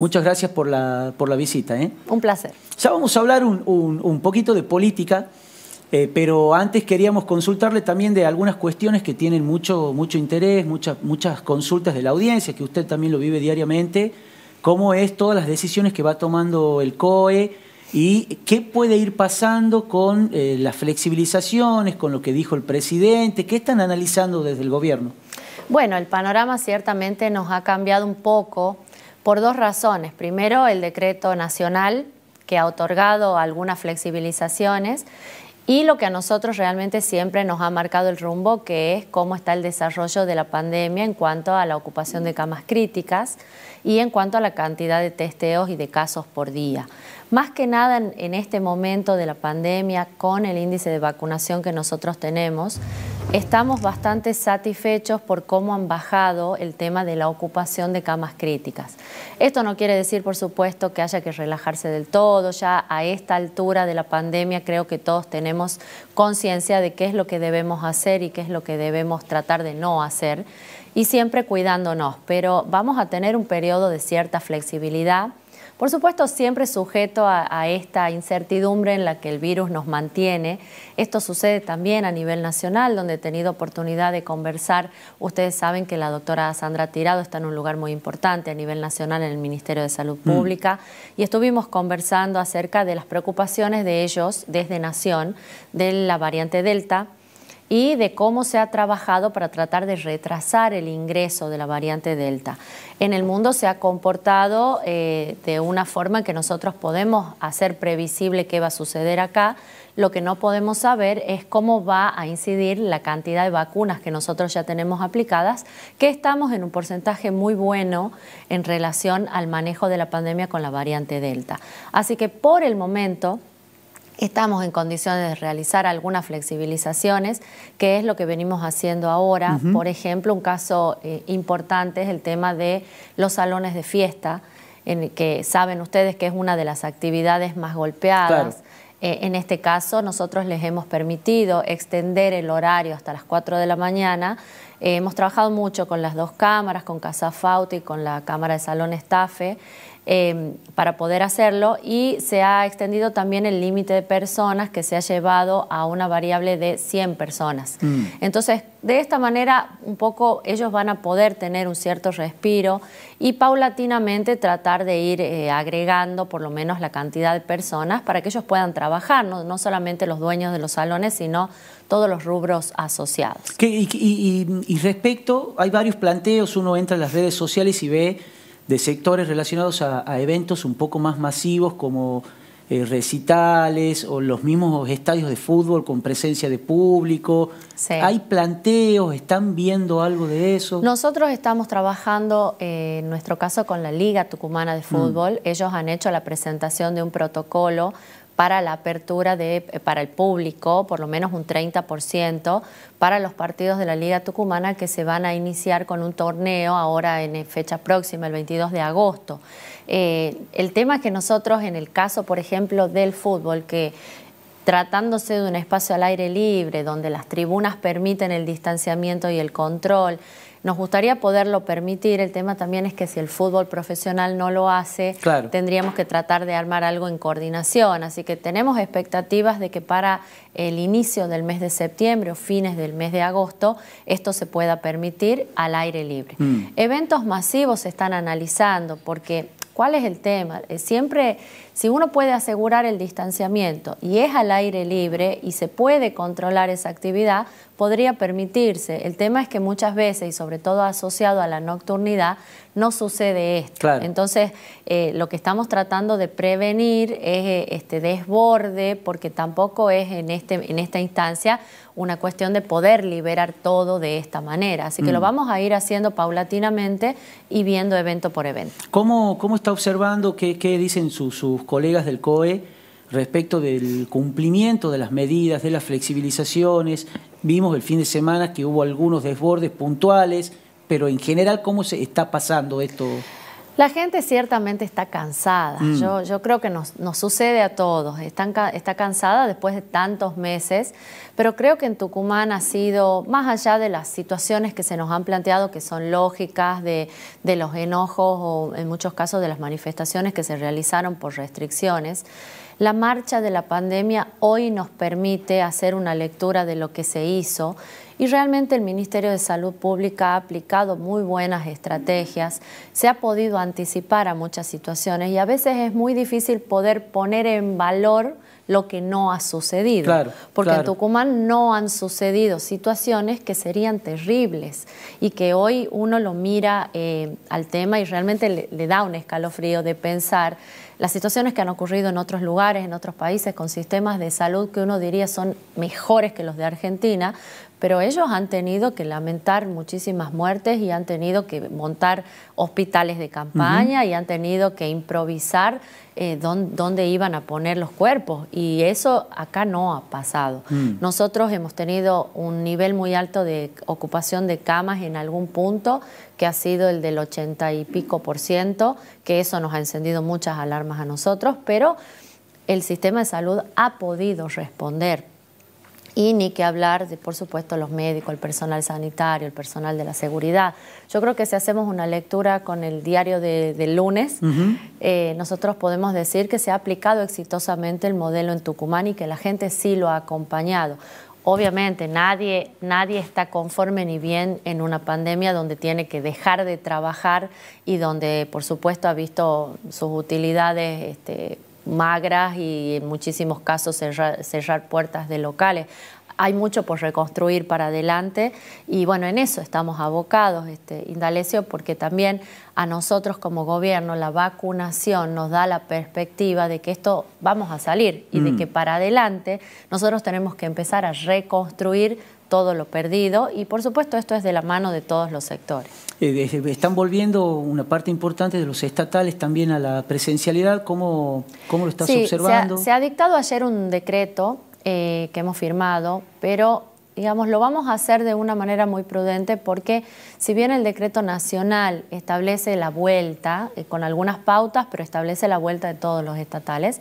Muchas gracias por la, por la visita. ¿eh? Un placer. Ya vamos a hablar un, poquito de política, eh, pero antes queríamos consultarle también de algunas cuestiones que tienen mucho, mucho interés, muchas, muchas consultas de la audiencia, que usted también lo vive diariamente, cómo es todas las decisiones que va tomando el COE y qué puede ir pasando con eh, las flexibilizaciones, con lo que dijo el presidente, qué están analizando desde el gobierno. Bueno, el panorama ciertamente nos ha cambiado un poco por dos razones. Primero, el decreto nacional que ha otorgado algunas flexibilizaciones y lo que a nosotros realmente siempre nos ha marcado el rumbo, que es cómo está el desarrollo de la pandemia en cuanto a la ocupación de camas críticas y en cuanto a la cantidad de testeos y de casos por día. Más que nada en, este momento de la pandemia, con el índice de vacunación que nosotros tenemos, Estamos bastante satisfechos por cómo han bajado el tema de la ocupación de camas críticas. Esto no quiere decir, por supuesto, que haya que relajarse del todo. Ya a esta altura de la pandemia creo que todos tenemos conciencia de qué es lo que debemos hacer y qué es lo que debemos tratar de no hacer. Y siempre cuidándonos, pero vamos a tener un periodo de cierta flexibilidad por supuesto, siempre sujeto a, esta incertidumbre en la que el virus nos mantiene. Esto sucede también a nivel nacional, donde he tenido oportunidad de conversar. Ustedes saben que la doctora Sandra Tirado está en un lugar muy importante a nivel nacional en el Ministerio de Salud mm. Pública y estuvimos conversando acerca de las preocupaciones de ellos desde Nación de la variante Delta y de cómo se ha trabajado para tratar de retrasar el ingreso de la variante Delta. En el mundo se ha comportado eh, de una forma que nosotros podemos hacer previsible qué va a suceder acá. Lo que no podemos saber es cómo va a incidir la cantidad de vacunas que nosotros ya tenemos aplicadas, que estamos en un porcentaje muy bueno en relación al manejo de la pandemia con la variante Delta. Así que por el momento estamos en condiciones de realizar algunas flexibilizaciones, que es lo que venimos haciendo ahora. Por ejemplo, un caso eh, importante es el tema de los salones de fiesta, en que saben ustedes que es una de las actividades más golpeadas. Eh, en este caso, nosotros les hemos permitido extender el horario hasta las 4 de la mañana. Eh, hemos trabajado mucho con las dos cámaras, con Casa Fauti y con la Cámara de Salón Estafe. Em, para poder hacerlo y se ha extendido también el límite de personas que se ha llevado a una variable de 100 personas. Mm. Entonces, de esta manera, un poco ellos van a poder tener un cierto respiro y paulatinamente tratar de ir eh, agregando por lo menos la cantidad de personas para que ellos puedan trabajar, no, solamente los dueños de los salones, sino todos los rubros asociados. y respecto, hay varios planteos, uno entra en las redes sociales y ve de sectores relacionados a, eventos un poco más masivos como eh, recitales o los mismos estadios de fútbol con presencia de público. ¿Hay planteos? ¿Están viendo algo de eso? Nosotros estamos trabajando, eh, en nuestro caso, con la Liga Tucumana de mm. Fútbol. Ellos han hecho la presentación de un protocolo para la apertura eh, para el público, por lo menos un 30%, para los partidos de la Liga Tucumana que se van a iniciar con un torneo ahora en eh, fecha próxima, el 22 de agosto. Eh, el tema es que nosotros, en el caso, por ejemplo, del fútbol, que tratándose de un espacio al aire libre, donde las tribunas permiten el distanciamiento y el control, nos gustaría poderlo permitir. El tema también es que si el fútbol profesional no lo hace, tendríamos que tratar de armar algo en coordinación. Así que tenemos expectativas de que para el inicio del mes de septiembre o fines del mes de agosto esto se pueda permitir al aire libre. Mm. Eventos masivos se están analizando porque ¿Cuál es el tema? Eh, siempre, si uno puede asegurar el distanciamiento y es al aire libre y se puede controlar esa actividad, podría permitirse. El tema es que muchas veces, y sobre todo asociado a la nocturnidad, no sucede esto. Entonces, eh, lo que estamos tratando de prevenir es eh, este desborde, porque tampoco es en, este, en esta instancia una cuestión de poder liberar todo de esta manera. Así que lo mm. vamos a ir haciendo paulatinamente y viendo evento por evento. ¿Cómo, cómo está observando, qué, dicen sus, sus colegas del COE? respecto del cumplimiento de las medidas, de las flexibilizaciones, Vimos el fin de semana que hubo algunos desbordes puntuales, pero en general, ¿cómo se está pasando esto? La gente ciertamente está cansada, mm. yo, yo, creo que nos, nos sucede a todos, Están, está cansada después de tantos meses, pero creo que en Tucumán ha sido, más allá de las situaciones que se nos han planteado, que son lógicas, de, de los enojos o en muchos casos de las manifestaciones que se realizaron por restricciones, la marcha de la pandemia hoy nos permite hacer una lectura de lo que se hizo y realmente el Ministerio de Salud Pública ha aplicado muy buenas estrategias, se ha podido anticipar a muchas situaciones y a veces es muy difícil poder poner en valor lo que no ha sucedido. porque en Tucumán no han sucedido situaciones que serían terribles y que hoy uno lo mira eh, al tema y realmente le da un escalofrío de pensar las situaciones que han ocurrido en otros lugares, en otros países, con sistemas de salud que uno diría son mejores que los de Argentina, pero ellos han tenido que lamentar muchísimas muertes y han tenido que montar hospitales de campaña y han tenido que improvisar eh, dónde, iban a poner los cuerpos y eso acá no ha pasado. Mm. Nosotros hemos tenido un nivel muy alto de ocupación de camas en algún punto que ha sido el del 80 y pico por ciento, que eso nos ha encendido muchas alarmas a nosotros, pero el sistema de salud ha podido responder y ni que hablar de, por supuesto, los médicos, el personal sanitario, el personal de la seguridad. Yo creo que si hacemos una lectura con el diario del de lunes, eh, nosotros podemos decir que se ha aplicado exitosamente el modelo en Tucumán y que la gente sí lo ha acompañado. Obviamente nadie, nadie está conforme ni bien en una pandemia donde tiene que dejar de trabajar y donde, por supuesto, ha visto sus utilidades este, magras y en muchísimos casos cerrar, puertas de locales hay mucho por reconstruir para adelante y bueno, en eso estamos abocados, este, Indalecio, porque también a nosotros como gobierno la vacunación nos da la perspectiva de que esto vamos a salir y de mm. que para adelante nosotros tenemos que empezar a reconstruir todo lo perdido y por supuesto esto es de la mano de todos los sectores. Eh, están volviendo una parte importante de los estatales también a la presencialidad, ¿cómo, cómo lo estás observando? Se ha, dictado ayer un decreto eh, que hemos firmado, pero digamos, lo vamos a hacer de una manera muy prudente porque si bien el decreto nacional establece la vuelta, eh, con algunas pautas, pero establece la vuelta de todos los estatales,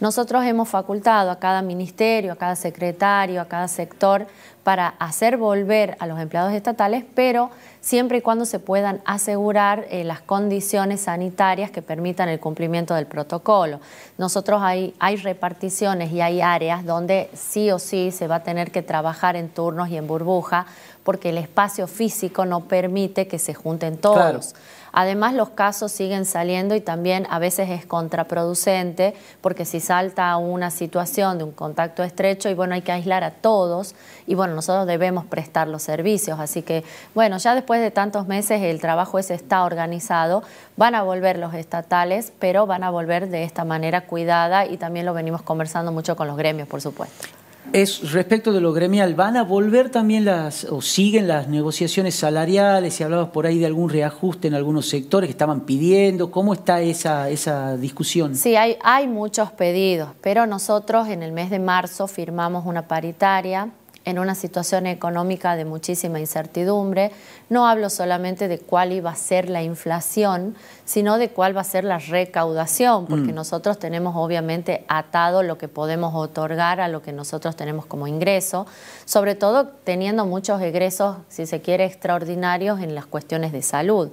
nosotros hemos facultado a cada ministerio, a cada secretario, a cada sector para hacer volver a los empleados estatales, pero siempre y cuando se puedan asegurar eh, las condiciones sanitarias que permitan el cumplimiento del protocolo. Nosotros hay reparticiones y hay áreas donde sí o sí se va a tener que trabajar en turnos y en burbuja porque el espacio físico no permite que se junten todos. Además, los casos siguen saliendo y también a veces es contraproducente, porque si salta una situación de un contacto estrecho, y bueno, hay que aislar a todos, y bueno, nosotros debemos prestar los servicios. Así que, bueno, ya después de tantos meses el trabajo ese está organizado, van a volver los estatales, pero van a volver de esta manera cuidada, y también lo venimos conversando mucho con los gremios, por supuesto. Es respecto de lo gremial, ¿van a volver también las, o siguen las negociaciones salariales? Si hablabas por ahí de algún reajuste en algunos sectores que estaban pidiendo, ¿cómo está esa, esa discusión? Sí, hay, hay muchos pedidos, pero nosotros en el mes de marzo firmamos una paritaria en una situación económica de muchísima incertidumbre. No hablo solamente de cuál iba a ser la inflación, sino de cuál va a ser la recaudación, porque mm. nosotros tenemos obviamente atado lo que podemos otorgar a lo que nosotros tenemos como ingreso, sobre todo teniendo muchos egresos, si se quiere, extraordinarios en las cuestiones de salud.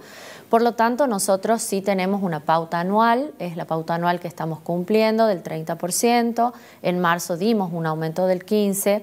Por lo tanto, nosotros sí tenemos una pauta anual, es la pauta anual que estamos cumpliendo del 30%, en marzo dimos un aumento del 15%,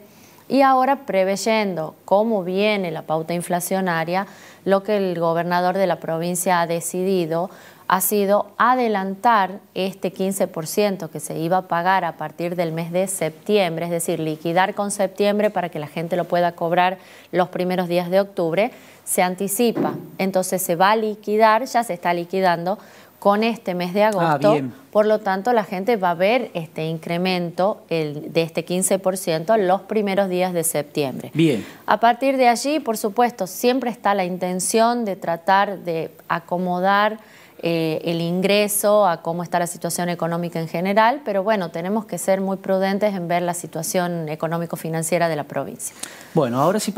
y ahora, preveyendo cómo viene la pauta inflacionaria, lo que el gobernador de la provincia ha decidido ha sido adelantar este 15% que se iba a pagar a partir del mes de septiembre, es decir, liquidar con septiembre para que la gente lo pueda cobrar los primeros días de octubre, se anticipa. Entonces se va a liquidar, ya se está liquidando con este mes de ah, agosto. por lo tanto, la gente va a ver este incremento de este 15% los primeros días de septiembre. Bien. A partir de allí, por supuesto, siempre está la intención de tratar de acomodar eh, el ingreso, a cómo está la situación económica en general, pero bueno, tenemos que ser muy prudentes en ver la situación económico-financiera de la provincia. Bueno, ahora sí